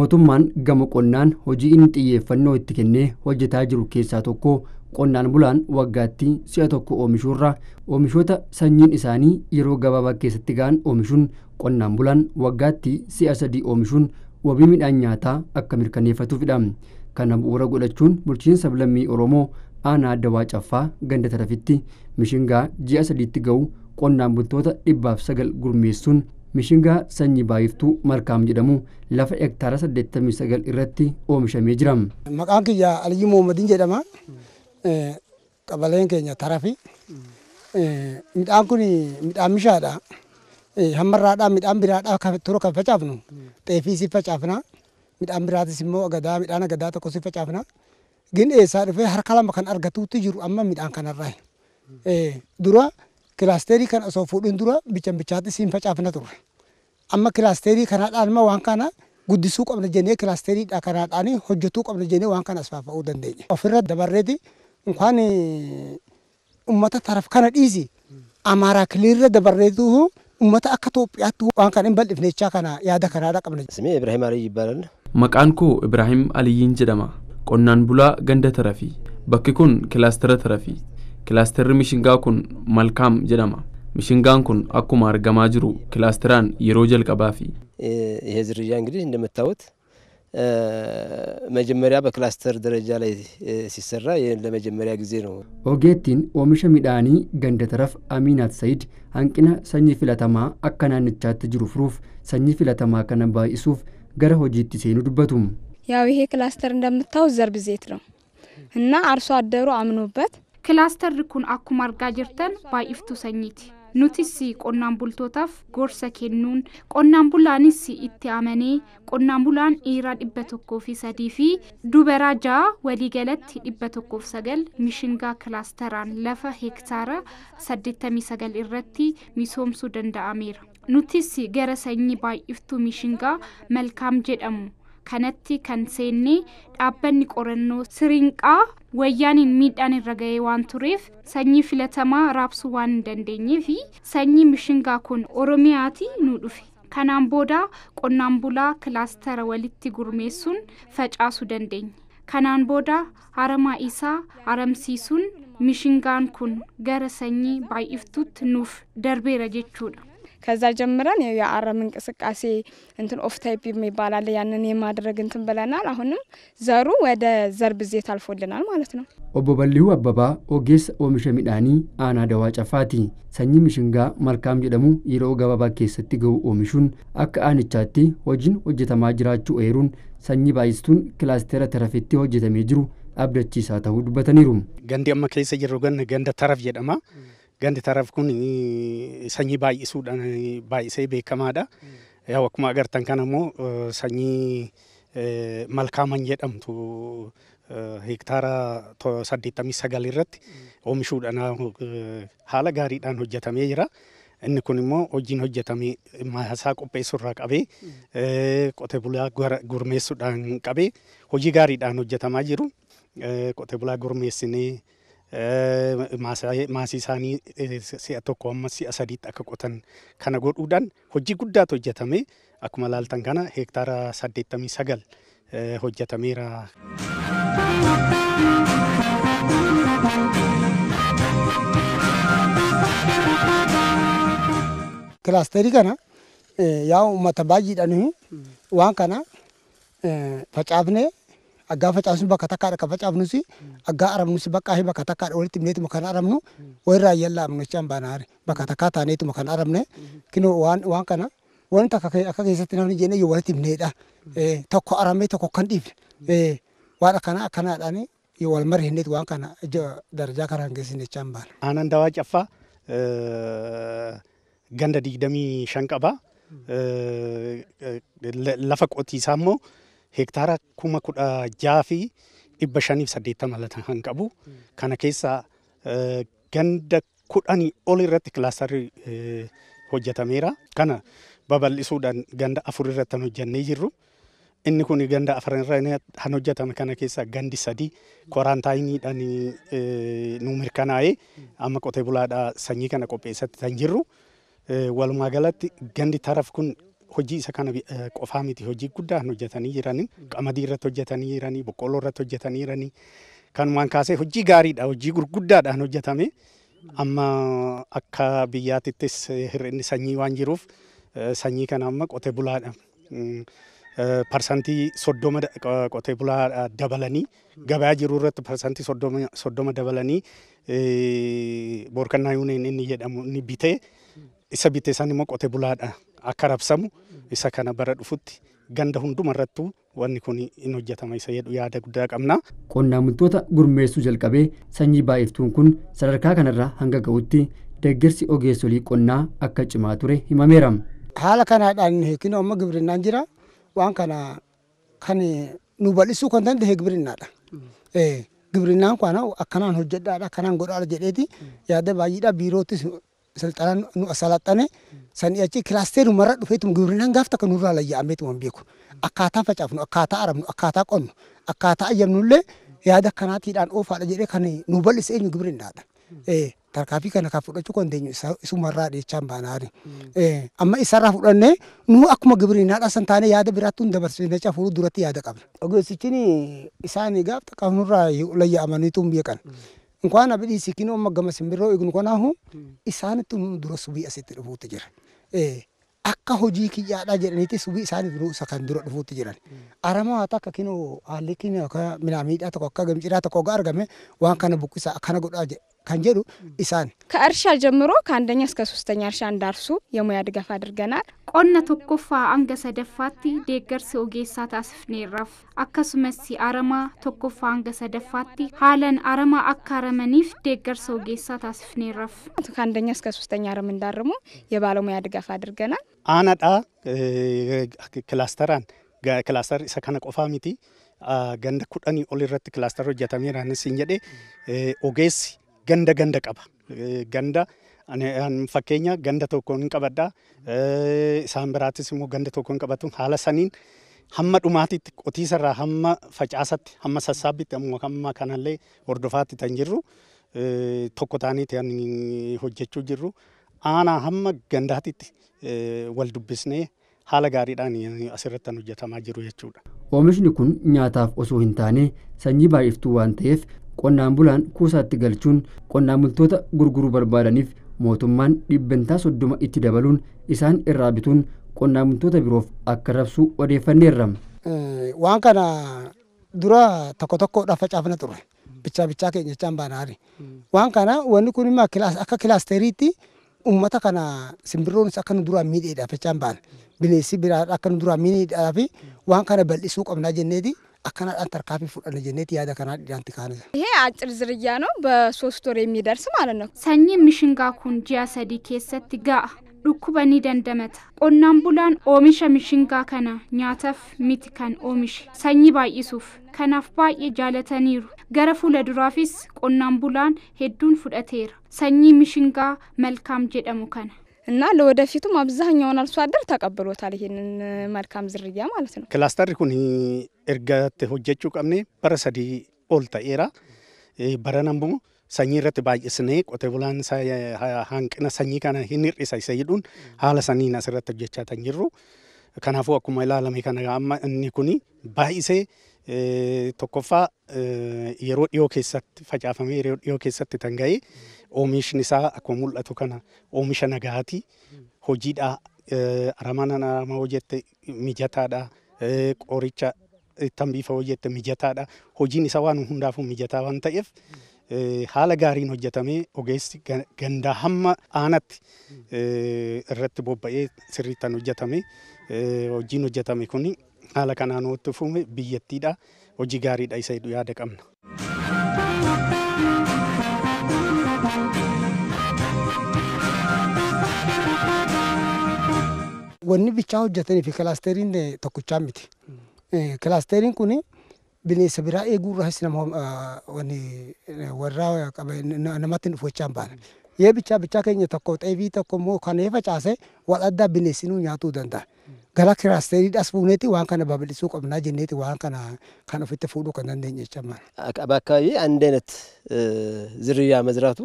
mootummaan gama qonnaan hojii inni xiyyeeffannoo itti kennee hojjetaa jiru keessaa tokko qonnaan bulaan waggaatti si'a tokko oomishuurra oomishoota sanyiin isaanii yeroo gabaabaa keessatti ga'an oomishuun qonnaan bulaan waggaatti si'a sadii oomishuun wabii midhaan nyaataa akka mirkaneeffatuufidha. kana bu'uura godhachuun bulchiinsa lammii oromoo aanaa adda caffaa ganda tarafitti mishingaa ji'a sadiitti ga'u qonnaan bultoota dhibbaaf sagal gurmeessuun mishingaa sanyii baay'iftuu markaam jedhamu lafa hektaara 89 irratti oomishamee jira. Maqaan kiyya Aliyyi Muhammadin jedhama. Qabaleen keenya tarafi. Midhaan kun midhaan mishaadha. Hammarraadhaa midhaan biraadhaa tura kan facaafnu xeefii si facaafna. Midhaan biraatis immoo agadaa midhaan agadaa tokko si facaafna. Gin eessaa dhufee harka lama kan argatuutti jiru amma midhaan kanarraa. Dura kilaasteerii kana osoo fuudhin dura bichan bichaatti siin facaafna turre. Amma kilaasteerii kanaadhaan ma waan kana guddisuu qabna jennee kilaasteriidha kanaadhaan hojjetuu qabna jennee waan kana asfaafa'uu dandeenya. Ofirra dabarreeti inkaan uummata taraf kana dhiisi amaaraa kiliirra dabarreetu uummata akka Itoophiyaatti waan kana hin bal'ifnechaa kana yaada kanaadha qabna. Simee Ibrahim Aliyyi Ibbaalan. Maqaan koo Ibrahim Aliyyiin jedhama. Qonnaan bulaa ganda tarafii. Bakki kun kilaastera tarafii. kilaasterri mishingaa kun malkaam jedhama mishingaan kun akkuma argamaa jiru kilaasteraan yeroo jalqabaa fi ይሄ ዝርያ እንግዲህ እንደምታዩት darajaa በክላስተር ደረጃ ላይ ሲሰራ ይህን ለመጀመሪያ ጊዜ ነው። ogeettiin oomisha midhaanii ganda taraf amiinaat Sayid hanqina sanyii filatamaa akka naannichaatti jiru furuuf sanyii filatamaa kana baay'isuuf gara hojiitti seenu dubbatu. ያው ይሄ ክላስተር እንደምታዩት ዘርብ ዜት ነው kilaasterri kun akkuma argaa jirtan baay'iftuu sanyiiti nutis qonnaan bultootaaf gorsa kennuun qonnaan bulaanis itti amanee qonnaan bulaan dhiiraa dhibba tokkoo fi sadii fi dubaraa ja'a waliigalatti dhibba mishingaa kilaasteraan lafa heektaara 89 irratti misoomsuu danda'ameera nutis gara sanyii baay'iftuu mishingaa malkaam jedhamu kanatti kan seennee dhaabbanni qorannoo sirinqaa wayyaan hin miidhaan irra gahee waan tureef sanyii filatamaa raabsuu waan hin dandeenyee fi sanyii mishingaa kun oromiyaatii nu dhufe kanaan booda qonnaan bulaa kilaastara walitti gurmeessuun facaasuu dandeenye kanaan booda haramaa isaa haramsiisuun mishingaan kun gara sanyii baay'iftuutti nuuf darbeera jechuudha. Ka zaajammiraan yaa'u yaa'aramuu hin qasee of taipii balaa yaa namaa diriira. Zeruu wada zeree taal fulina. Obbo Balliihu abbabaa ogeessa oomisha midhaanii aanaa dawaa caafaati. Sanyii Mishingaa Markaam jedhamu yeroo gabaabaa keessatti gahuu oomishuun akka aanichaatti hojiin hojjetamaa jiraachuu ooyiruun sanyii baay'eessituun kilaasteera tarafitti hojjetamee jiru abdachiisaa ta'uu dubbataniiru. Gandeemma Kaysiyarroo Ganna Ganda Taraaf jedhama. Ganti taraf kun sanyii baay'isuudhaan baay'isee beekamaadha. Yaw akkuma agartan kana immoo sanyii malkaaman jedhamtu hektaara 89 irratti oomishuudhaan haala gaariidhaan hojjetamee jira. Inni kun immoo hojiin hojjetamee maasaa qopheessurraa qabee qote bulaa gurmeessuudhaan qabee hojii gaariidhaan hojjetamaa jiru. Qote bulaa gurmeessinee Eh, maasii isaanii eh, si'a tokko amma si'a sadiitti akka qotan kana godhuudhaan hojii guddaatu hojjetame akkuma laaltan kana heektaara 89 eh, hojjetameera. Kilaasterii kana yaa uummata baay'eedhaan hmm. waan kana facaafnee aggaa facaasun bakka takkaadha kan facaafnusi aggaa arabnusi bakka ahee bakka takkaadha walitti himneetuma kan arabnu wayirraa yallaa amnochaan baanaare bakka takkaa taaneetuma kan arabne kinoo waan waan kana waan takka akka keessatti namni jenne yoo walitti himneedha tokko aramee tokko kan dhiifne waan akkana akkanaadhaan yoo wal mara hinneet waan kana darajaa karaa hin geessine jechaan baana. Aanaan dawaa caffaa ganda digdamii shan qabaa lafa qotiisaa immoo hektaara kuma kudha jaha fi dhibba shaniif saddeettama lata kan qabu kana keessa e, ganda kudhanii ol irratti kilaastarri e, hojjetameera. Kana babal'isuudhaan ganda afur irratti kan hojjennee jirru. Inni kun ganda afran irra kan hojjetame kana keessa gandi sadii koraantaayiniidhaan e, nu mirkanaa'ee amma qotee bulaadhaa sanyii kana qopheessatti kan jirru. Walumaa galatti gandi taraf kun hojii isa kana eh, qofaa miti hojii guddaan hojjetanii jiranii qamadii irratti hojjetanii jiranii boqqolloo irratti hojjetanii jiranii kanumaan kaasee hojii gaariidha hojii gurguddaadhaan hojjetame amma akka biyyaatittis eh, hir'inni sanyii waan jiruuf eh, sanyii kana amma qote bulaadha. Mm, parsantii soddoma qotee bulaa dabalanii gabaa jiru irratti parsantii soddoma dabalanii boorkannaa yuuniin inni jedhamu ni bitee isa bitee san immoo qote bulaadha. akka rabsamu isa kana bara dhufutti ganda hundumarrattuu wanni kun hin hojjetama isa jedhu yaada guddaa qabna. Qonnaan bultoota gurmeessuu jalqabee sanyii baay'iftuun kun sadarkaa kanarraa hanga ga'utti deeggarsi ogeessolii qonnaa akka cimaa ture himameera. Haala kanaadhaan hiikin amma gibirinaan jira waan kana kan nu bal'isuu kan danda'e gibirinnaadha. Gibirinaan kana akkanaan hojjedhaadha akkanaan godhaadha jedheeti yaada baay'eedha biirootis ስልጠና ሰላጠኔ ሰኒያቺ ክላስቴሩ መራ ዱፌቱም ግብርናን ጋፍ ተከ ኑራ ላይ ያሜት ወንቤኩ አካታ ፈጫፍኑ አካታ አረብኑ አካታ ቆኑ አካታ አየምኑለ ያደ ከናቲዳን ኦፋ ለጀዴ ከኔ ኑበልስ ኤኙ ግብርናዳ ኤ ተርካፊ ከነ ካፉዶቹ ኮንደኙ እሱ መራ ዴቻን ባናሪ ኤ አማ ኢሰራ ፉደነ ኑ አኩመ ግብርናዳ ሰንታኔ ያደ ቢራቱን ደበርስ ነጫ ፉሩ ዱረቲ ያደ ቀብነ ኦገስቲኒ ኢሳኒ ጋፍ ተከ ኑራ ለያ አመኒቱም የቀን Dunkaana, bidhiisii, kinuu fi gama sinbirraa. Dunkaanoo isaanitti dura subi asitti dhufuutti jira. Akka hojii kiyyaadhaa jedhaniitti subii isaaniifis kan dura dhufuutti jira. Aramaa haataa akka kinuu miidhaa tokko akka gamtee jiraatoo argame. Waan kana buqqisa akkana godha jechuudha. ከን ጀዱ ኢሳን ከእርሻ ጀምሮ ከአንደኛ እስከ ሶስተኛ እርሻ እንዳርሱ የሙያ ድጋፍ አድርገናል። qonna tokkoffaa hanga sadaffaatti deeggarsa ogeessaa taasifneerraaf akkasumas aramaa tokkoffaa hanga sadaffaatti haalan aramaa akka aramaniif deeggarsa ogeessaa taasifneerraaf ከአንደኛ እስከ ሶስተኛ አረም እንዳርሙ የባለሙያ ድጋፍ አድርገናል። አናዳ ክላስተራን ክላስተር isa kana qofaa miti ganda kudhanii olirratti kilaastara hojjetameeraanis hin jedhe ogeessi ganda ganda qaba. Eh, ganda fakkeenya ganda tokkoon qabadha. Eh, isaan biraattis immoo ganda tokkoon qabatu haala saniin hamma dhumaatitti qotiisarraa hamma facaasatti hamma sassaabbitti ammoo hamma kanallee hordofaatti tan jirru eh, tokko ta'anii ta'an hojjechuu jirru. Aanaa hamma gandaatitti wal dubbisnee haala gaariidhaan asirratti hojjetamaa jiru jechuudha. Oomishni kun nyaataaf osoo hin taane sanyii baay'iftuu waan ta'eef qonnaan bulaan kuusaatti galchuun qonnaan bultoota gurguru barbaadaniif mootummaan dhibbantaa soddoma itti dabaluun isaan irraa bituun qonnaan bultoota biroof akka rabsuu odeeffanneerra. Waan kana dura tokko tokkodhaan facaafna ture. Bichaa bichaa keenya Waan kana wanni kun immoo akka kilaasteriitti ummata kana simbirroon akka nu duraan miidheedhaaf baana. Bineensi akka waan kana bal'isuu qabnaa jenneeti. akkanaadhaan tarkaanfii fudhanna jenneeti yaada kanaa dhihaanti kaanusa. ee aacirr ziryaanoo ba soostor yommuu darsu maalina. sanyiin mishingaa kun ji'a sadii keessatti ga'a dhukkuba ni dandamata qonnaan bulaan oomisha mishingaa kana nyaataaf miti kan oomishe sanyii baay'isuuf kanaaf baay'ee jaalataniiru gara fuula duraafis qonnaan bulaan hedduun fudhateera sanyii mishingaa malkaam jedhamu kana. እና ለወደፊቱም አብዛኛውን አርሶ አደር ተቀብሎታል፣ ይሄንን መልካም ዝርያ ማለት ነው። ክላስተር ኩን እርገት ሆጀቹ ቀምኒ በረሰዲ ኦልተኤራ በረነንቡ ሰኝ ረት ባይስኔ ቆቴ ቡላን ሀንቅነ ሰኝ ከነ ሂንርሳ ይሰይዱን ሀለ ሰኒ አስረት ሆጀቻተን ተኝሩ ከናፉ አኩማ ላለም ከነ አማ እኒ ኩኒ ባይሴ ቶኮፋ የሮ ዲዮ ኬሰት ፈጫፈሜ የሮ ዲዮ ኬሰት ተንጋዬ Oomishni isaa akkuma mul'atu kana oomisha nagaati. Hojiidha. Aramaan aramaa hojjette mijataadha. Qoricha ittan biifa hojjette mijataadha. Hojiin isaa waan hundaaf mijataa waan ta'eef haala gaariin hojjetamee ogeessi gandaa hamma aanatti irratti bobba'ee sirriitti kan hojjetame. Hojiin hojjetame kun haala kanaan ootti fuume biyyattiidha. Hojii gaariidha isa yaada qabna. wanni bichaa hojjetanii fi kilaasteriin tokkichaa miti. Kilaasteriin kuni bineensa biraa eeguu irraas warra namatti dhufu jechaa hin baane. Yee bichaa bichaa keenya tokko xeebii tokko immoo kan facaase wal addaa bineensi nuu nyaatuu danda'a. Gara kiraastariidhaas fuuneeti waan kana babal'isuu qabnaa jenneeti waan kana kan ofitti fuudhuu kan dandeenye jecha ማለት በአካባቢ አንድ አይነት ዝርያ መዝራቱ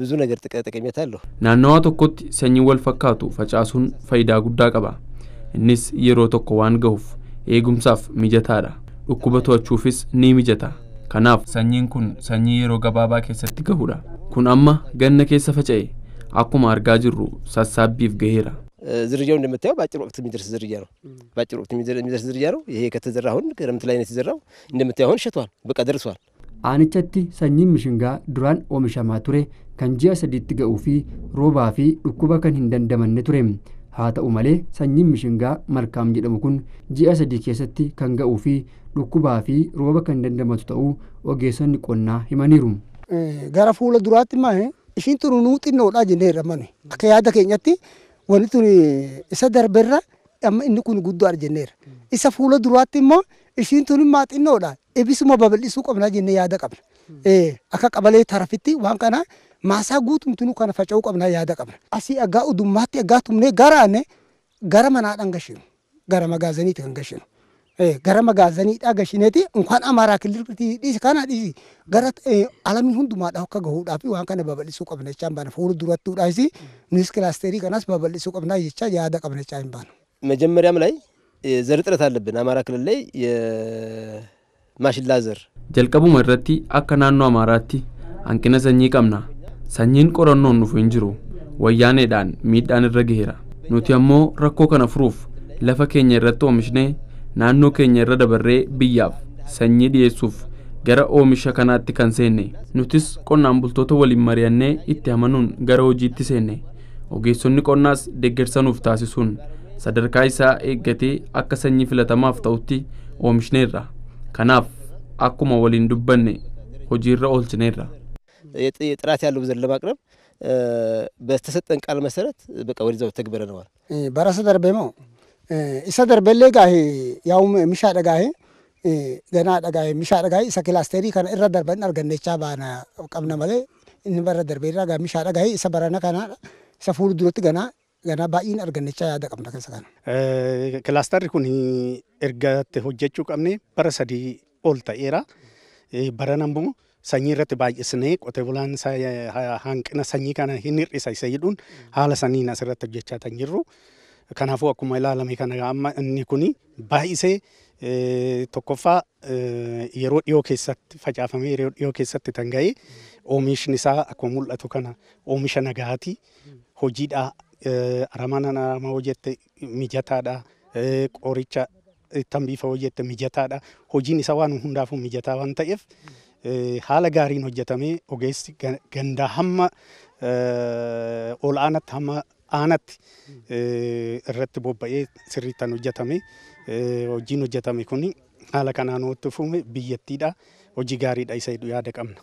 ብዙ ነገር ጠቀሜታ አለው። ናናዋ tokkotti sanyii wal fakkaatu facaasuun faayidaa guddaa qaba. Innis yeroo tokko waan gahuuf eegumsaaf mijataadha. Dhukkuba to'achuufis ni mijata. Kanaaf sanyiin kun sanyii yeroo gabaabaa keessatti gahudha. Kun amma ganna keessa faca'e akkuma argaa jirru sassaabbiif gaheera. ዝርያው እንደምታየው በአጭር ወቅት የሚደርስ ዝርያ ነው። በአጭር ወቅት የሚደርስ ዝርያ ነው። ይሄ ከተዘራ አሁን ክረምት ላይ ነው የተዘራው። እንደምታየው አሁን ሸቷል፣ በቃ ደርሷል። aanichatti sanyiin mishingaa duraan oomishamaa ture kan ji'a sadiitti ga'uu fi roobaa fi dhukkuba kan hin dandamanne ture haa ta'u malee sanyiin mishingaa markaam jedhamu kun ji'a sadii keessatti kan ga'uu fi dhukkubaa fi rooba kan dandamatu ta'uu ogeessonni qonnaa himaniiru. gara fuula duraatti maa'e ishiin tunu nuu xinnoodha jenneerra manu akka yaada keenyatti wani tun isa darberra amma inni kun guddoo arjanneera. Isa fuula duraatti immoo ishiin tun maaxinnoodha. Ibisuma babal'isuu qabna jennee yaada qabna. Akka qabalee tarafitti waan kana maasaa guutumtinu kana faca'uu qabna yaada qabna. Asii aggaa udummaatti aggaa tumnee gara ane gara manaadhaan gashiinu. Gara magaaziniitti kan gashiinu. ገረመ ጋዘኒዳ ገሽኔቲ እንኳን አማራ ክልል ዲስ ካና ዲስ ገረት አለሚ ሁንዱማ ዳው ከገሁዳ ፊ ዋን ከነ በበልሱ ቀብነቻን ባነ ፉሩ ዱረቱ ዳይሲ ኒስ ክላስተሪ ከናስ በበልሱ ቀብና ይቻ ያደ ቀብነቻ ይባል መጀመሪያም ላይ ዘር ጥረት አለብን አማራ ክልል ላይ የማሽላ ዘር ጀልቀቡማ ኢረቲ አከ ናኖ አማራቲ አንቂነ ሰኚ ቀብና ሰኚን ቆረኖን ኑፉ እንጅሩ ወያኔዳን ሚዳን ኢረ ገሄራ ኑቲ አሞ ረኮ ከነ ፍሩፍ ለፈ ኬኛ ኢረቲ ኦምሽኔ naannoo keenya irra dabarree biyyaaf sanyii dhiyeessuuf gara oomisha kanaatti kan seenne nutis qonnaan bultoota waliin mari'annee itti hamanuun gara hojiitti seenne ogeessonni qonnaas deeggarsanuuf taasisuun sadarkaa isaa eeggatee akka sanyii filatamaaf ta'utti oomishneerra kanaaf akkuma waliin dubbanne hojiirra oolchineerra ጥራት ያለው ዘር ለማቅረብ isa darbellee gahe yaa'uma mishaa dhagahe ganaa dhagahe mishaa dhagahe isa kilaasterii kana irra darban argannechaa baana qabna malee inni bara darbee dhagaa mishaa dhagahe isa barana kanaa isa fuulduratti ganaa ganaa baay'een argannechaa yaada qabna keessa kana. Kilaasterri kun ergatti hojjechuu qabne bara sadii ol ta'eera. Baran ammoo sanyii irratti baay'isnee qotee bulaan hanqina sanyii kana hin hir'isa isa jedhuun haala saniin asirratti hojjechaa kan jirru. Kanaafuu akkuma ilaalame kana amma inni kuni baay'isee tokkoffaa yeroo dhiyoo keessatti facaafamee yeroo dhiyoo keessatti kan ga'e oomishni isaa akkuma mul'atu kana oomisha nagaati Hojiidhaa aramaa Aramaan aramaa hojjette mijataadha. Qoricha ittan biifa hojjette mijataadha. Hojiin isaa waan hundaafuu mijataa waan ta'eef haala gaariin hojjetamee ogeessi gandaa hamma ol aanatti hamma aanatti hmm. eh, irratti bobba'ee sirriittaan hojjetame. Eh, hojiin hojjetame kun haala kanaan hotuufume biyyattiidha. Hojii gaariidha isa jedhu yaada qabna.